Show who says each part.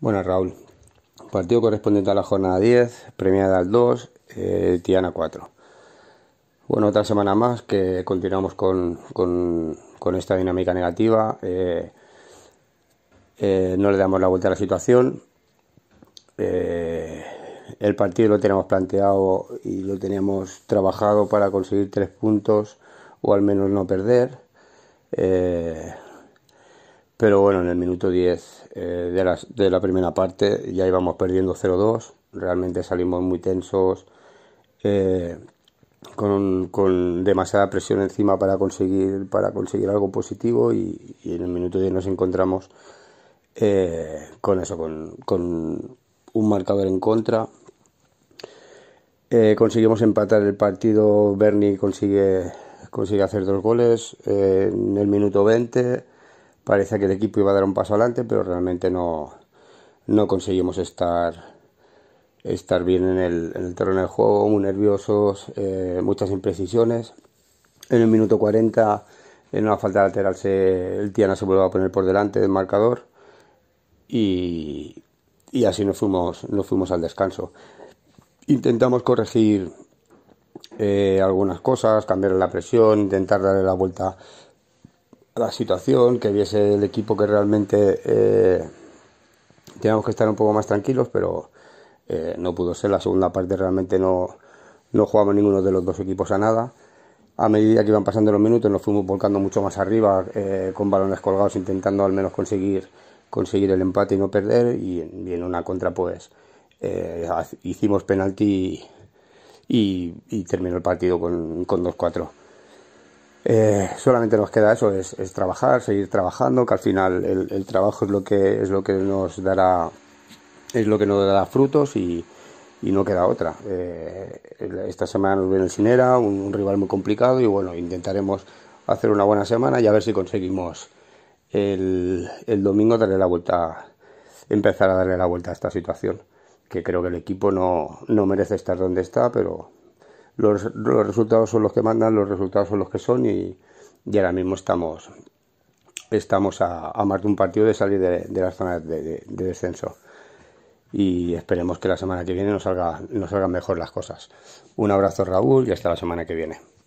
Speaker 1: Bueno, Raúl, partido correspondiente a la jornada 10, premiada al 2, eh, Tiana 4. Bueno, otra semana más que continuamos con, esta dinámica negativa. Eh, eh, no le damos la vuelta a la situación. el partido lo tenemos planteado y lo teníamos trabajado para conseguir tres puntos o al menos no perder. Pero bueno, en el minuto 10 eh, de, la, primera parte ya íbamos perdiendo 0-2. Realmente salimos muy tensos, eh, con, demasiada presión encima para conseguir, para conseguir algo positivo y, en el minuto 10 nos encontramos eh, con eso, con, con, un marcador en contra. conseguimos empatar el partido, Bernie consigue, consigue hacer dos goles en el minuto 20 Parece que el equipo iba a dar un paso adelante, pero realmente no, conseguimos estar, estar bien en el, terreno del juego, muy nerviosos, eh, muchas imprecisiones. En el minuto 40, en una falta lateral, se, el Tiana se vuelve a poner por delante del marcador y, así nos fuimos, nos fuimos al descanso. Intentamos corregir eh, algunas cosas, cambiar la presión, intentar darle la vuelta la situación, que viese el equipo que realmente eh, teníamos que estar un poco más tranquilos, pero eh, no pudo ser. La segunda parte realmente no, no jugamos ninguno de los dos equipos a nada. A medida que iban pasando los minutos nos fuimos volcando mucho más arriba eh, con balones colgados intentando al menos conseguir, conseguir el empate y no perder y, en una contra pues hicimos penalti y, terminó el partido con, con 2-4. Eh, solamente nos queda eso, es, trabajar, seguir trabajando, que al final el, trabajo es lo que es lo que nos dará es lo que nos dará frutos y, no queda otra. Eh, esta semana nos viene el Sinera, un, rival muy complicado y bueno, intentaremos hacer una buena semana y a ver si conseguimos el, domingo darle la vuelta, empezar a darle la vuelta a esta situación, que creo que el equipo no merece estar donde está, pero los, resultados son los que mandan, los resultados son los que son y, ahora mismo estamos, estamos a, más de un partido de salir de, la zona de, descenso. Y esperemos que la semana que viene nos, nos salgan mejor las cosas. Un abrazo Raúl y hasta la semana que viene.